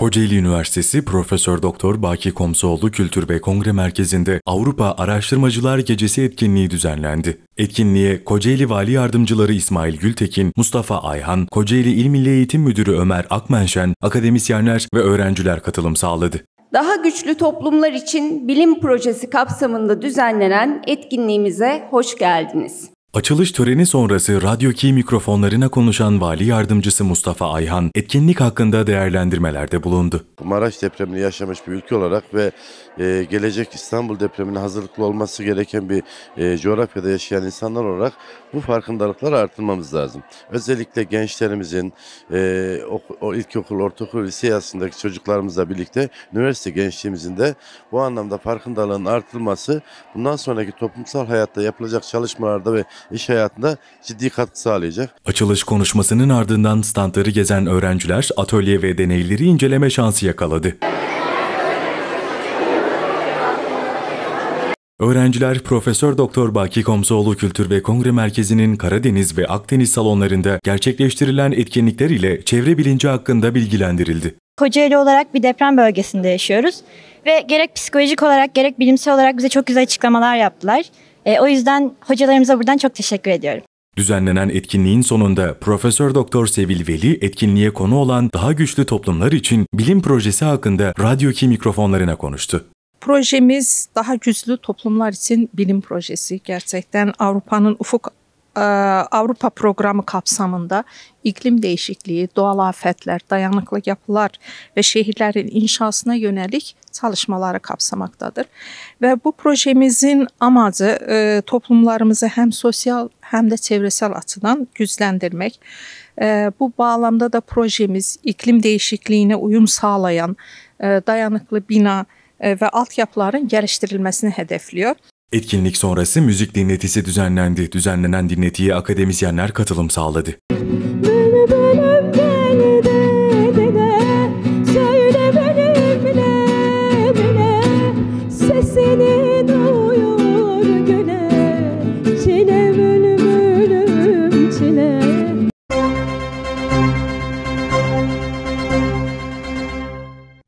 Kocaeli Üniversitesi Profesör Doktor Baki Komsoğlu Kültür ve Kongre Merkezi'nde Avrupa Araştırmacılar Gecesi etkinliği düzenlendi. Etkinliğe Kocaeli Vali Yardımcıları İsmail Gültekin, Mustafa Ayhan, Kocaeli İl Milli Eğitim Müdürü Ömer Akmenşen, akademisyenler ve öğrenciler katılım sağladı. Daha güçlü toplumlar için bilim projesi kapsamında düzenlenen etkinliğimize hoş geldiniz. Açılış töreni sonrası Radyo Ki mikrofonlarına konuşan Vali Yardımcısı Mustafa Ayhan, etkinlik hakkında değerlendirmelerde bulundu. Maraş depremini yaşamış bir ülke olarak ve e, gelecek İstanbul depremine hazırlıklı olması gereken bir e, coğrafyada yaşayan insanlar olarak bu farkındalıkları artırmamız lazım. Özellikle gençlerimizin, e, o, o ilkokul, ortaokul, lise yaşındaki çocuklarımızla birlikte üniversite gençliğimizin de bu anlamda farkındalığın artırılması, bundan sonraki toplumsal hayatta yapılacak çalışmalarda ve iş hayatında ciddi katkı sağlayacak. Açılış konuşmasının ardından standları gezen öğrenciler atölye ve deneyleri inceleme şansı yakaladı. Öğrenciler Profesör Doktor Baki Komsoğlu Kültür ve Kongre Merkezi'nin Karadeniz ve Akdeniz salonlarında gerçekleştirilen etkinlikler ile çevre bilinci hakkında bilgilendirildi. Kocaeli olarak bir deprem bölgesinde yaşıyoruz ve gerek psikolojik olarak gerek bilimsel olarak bize çok güzel açıklamalar yaptılar. E, o yüzden hocalarımıza buradan çok teşekkür ediyorum. Düzenlenen etkinliğin sonunda Profesör Doktor Sevil Veli etkinliğe konu olan daha güçlü toplumlar için bilim projesi hakkında Radyo Ki mikrofonlarına konuştu. Projemiz daha güçlü toplumlar için bilim projesi. Gerçekten Avrupa'nın ufuk Avropa proqramı kapsamında iqlim dəyişikliyi, doğal afətlər, dayanıqlı yapılar və şəhərlərin inşasına yönəlik çalışmaları kapsamaqdadır. Və bu proyektimizin amacı toplumlarımızı həm sosial, həm də çevrəsəl açıdan gücləndirmək. Bu bağlamda da proyektimiz iqlim dəyişikliyinə uyum sağlayan dayanıqlı bina və altyapıların gəlişdirilməsini hədəfləyir. Etkinlik sonrası müzik dinletisi düzenlendi. Düzenlenen dinletiye akademisyenler katılım sağladı.